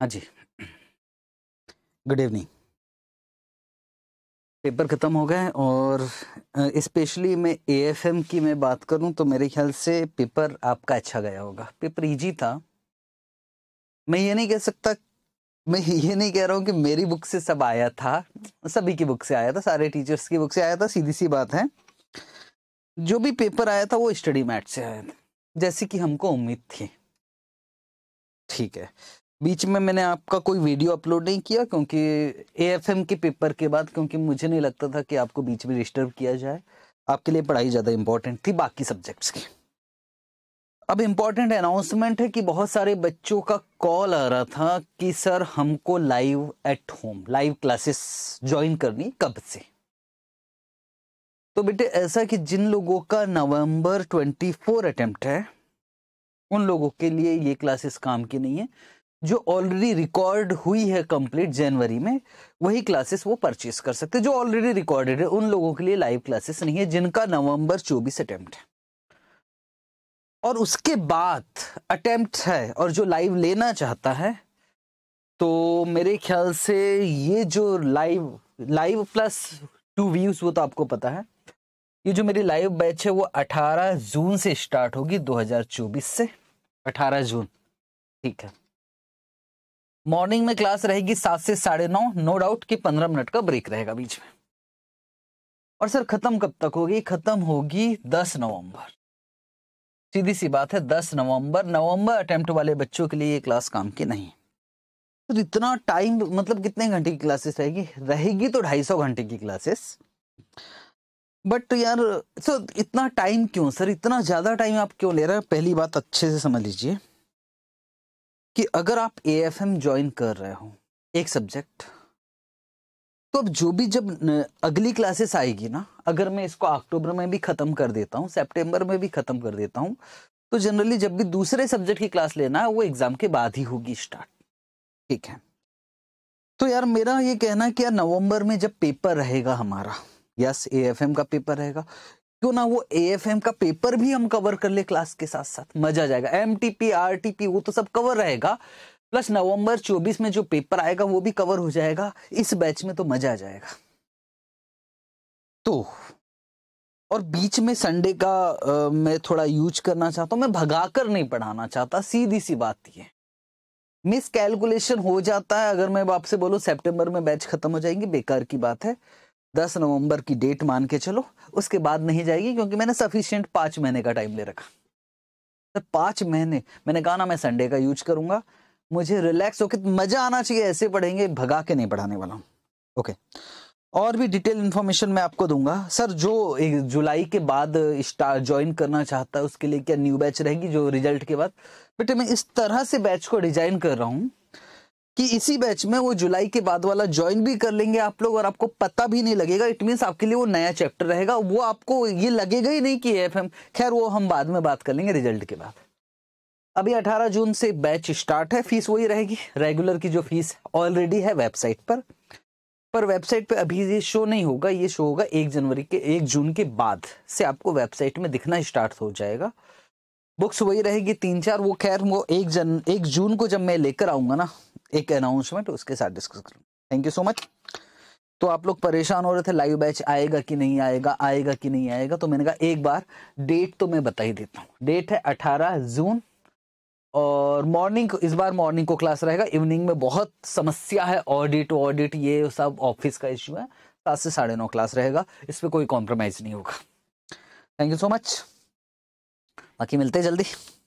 हाँ जी good evening paper ख़त्म हो गए और इस्पेशली मैं एएफएम की मैं बात करूं तो मेरे ख्याल से पेपर आपका अच्छा गया होगा पेपर इजी था मैं ये नहीं कह सकता मैं ये नहीं कह रहा हूँ कि मेरी बुक से सब आया था सभी की बुक से आया था सारे टीचर्स की बुक से आया था सीधी सी बात है जो भी पेपर आया था वो स्टडी मैट से आया था जैसे कि हमको उम्मीद थी ठीक है बीच में मैंने आपका कोई वीडियो अपलोड नहीं किया क्योंकि ए एफ एम के पेपर के बाद क्योंकि मुझे नहीं लगता था कि आपको बीच में डिस्टर्ब किया जाए आपके लिए पढ़ाई ज़्यादा इंपॉर्टेंट थी बाकी सब्जेक्ट्स की अब इम्पॉर्टेंट अनाउंसमेंट है कि बहुत सारे बच्चों का कॉल आ रहा था कि सर हमको live at home live classes join करनी कब से तो बेटे ऐसा कि जिन लोगों का नवंबर 24 अटेम्प्ट है उन लोगों के लिए ये क्लासेस काम की नहीं है जो ऑलरेडी रिकॉर्ड हुई है कंप्लीट जनवरी में वही क्लासेस वो परचेस कर सकते जो ऑलरेडी रिकॉर्डेड है उन लोगों के लिए लाइव क्लासेस नहीं है जिनका नवंबर चौबीस अटेम्प्ट है और उसके बाद अटेम्प्ट है और जो लाइव लेना चाहता है तो मेरे ख्याल से ये जो live live plus two views वो तो आपको पता है ये जो मेरी लाइव बैच है वो 18 जून से स्टार्ट होगी 2024 से 18 जून ठीक है मॉर्निंग में क्लास रहेगी सात से साढ़े नौ नो डाउट कि पंद्रह मिनट का ब्रेक रहेगा बीच में और सर खत्म कब तक होगी खत्म होगी दस नवंबर सीधी सी बात है दस नवंबर नवंबर अटेम्प्ट वाले बच्चों के लिए ये क्लास काम की नहीं तो इतना टाइम मतलब कितने घंटे की क्लासेस रहेगी रहेगी तो ढाई सौ घंटे की क्लासेस बट यार सर इतना टाइम क्यों सर इतना ज़्यादा टाइम आप क्यों ले रहे हैं पहली बात अच्छे से समझ लीजिए कि अगर आप ए एफ एम ज्वाइन कर रहे हो एक सब्जेक्ट तो अब जो भी जब अगली क्लासेस आएगी ना अगर मैं इसको अक्टूबर में भी ख़त्म कर देता हूँ सेप्टेम्बर में भी ख़त्म कर देता हूँ तो जनरली जब भी दूसरे सब्जेक्ट की क्लास लेना है वो एग्ज़ाम के बाद ही होगी स्टार्ट ठीक है तो यार मेरा ये कहना कि यार नवंबर में जब पेपर रहेगा हमारा यस ए एफ एम का पेपर रहेगा क्यों ना वो एम का पेपर भी हम कवर कर ले क्लास के साथ साथ मजा जाएगा एम टी वो तो सब कवर रहेगा प्लस नवंबर 24 में जो पेपर आएगा वो भी कवर हो जाएगा इस बैच में तो मजा आ जाएगा तो और बीच में संडे का आ, मैं थोड़ा यूज करना चाहता हूँ मैं भगाकर नहीं पढ़ाना चाहता सीधी सी बात यह मिस कैलकुलेशन हो जाता है अगर मैं आपसे बोलू सेप्टेम्बर में बैच खत्म हो जाएंगे बेकार की बात है दस नवंबर की डेट मान के चलो उसके बाद नहीं जाएगी क्योंकि मैंने सफिशियंट पाँच महीने का टाइम ले रखा तो पाँच महीने मैंने कहा ना मैं संडे का यूज करूंगा मुझे रिलैक्स होकर तो मज़ा आना चाहिए ऐसे पढ़ेंगे भगा के नहीं पढ़ाने वाला हूँ ओके और भी डिटेल इन्फॉर्मेशन मैं आपको दूंगा सर जो जुलाई के बाद ज्वाइन करना चाहता है उसके लिए क्या न्यू बैच रहेगी जो रिजल्ट के बाद बेटे मैं इस तरह से बैच को डिजाइन कर रहा हूँ कि इसी बैच में वो जुलाई के बाद वाला ज्वाइन भी कर लेंगे आप लोग और आपको पता भी नहीं लगेगा इट मीन्स आपके लिए वो नया चैप्टर रहेगा वो आपको ये लगेगा ही नहीं कि एफ खैर वो हम बाद में बात कर लेंगे रिजल्ट के बाद अभी 18 जून से बैच स्टार्ट है फीस वही रहेगी रेगुलर की जो फीस ऑलरेडी है वेबसाइट पर पर वेबसाइट पे अभी ये शो नहीं होगा ये शो होगा एक जनवरी के एक जून के बाद से आपको वेबसाइट में दिखना स्टार्ट हो जाएगा बुक्स वही रहेगी तीन चार वो खैर वो एक जन एक जून को जब मैं लेकर आऊँगा ना एक अनाउंसमेंट तो उसके साथ डिस्कस करूँ थैंक यू सो मच तो आप लोग परेशान हो रहे थे लाइव बैच आएगा कि नहीं आएगा आएगा कि नहीं आएगा तो मैंने कहा एक बार डेट तो मैं बता ही देता हूँ डेट है अठारह जून और मॉर्निंग इस बार मॉर्निंग को क्लास रहेगा इवनिंग में बहुत समस्या है ऑडिट ऑडिट ये सब ऑफिस का इश्यू है सात से साढ़े नौ क्लास रहेगा इस पर कोई कॉम्प्रोमाइज़ नहीं होगा थैंक यू सो मच बाकी मिलते जल्दी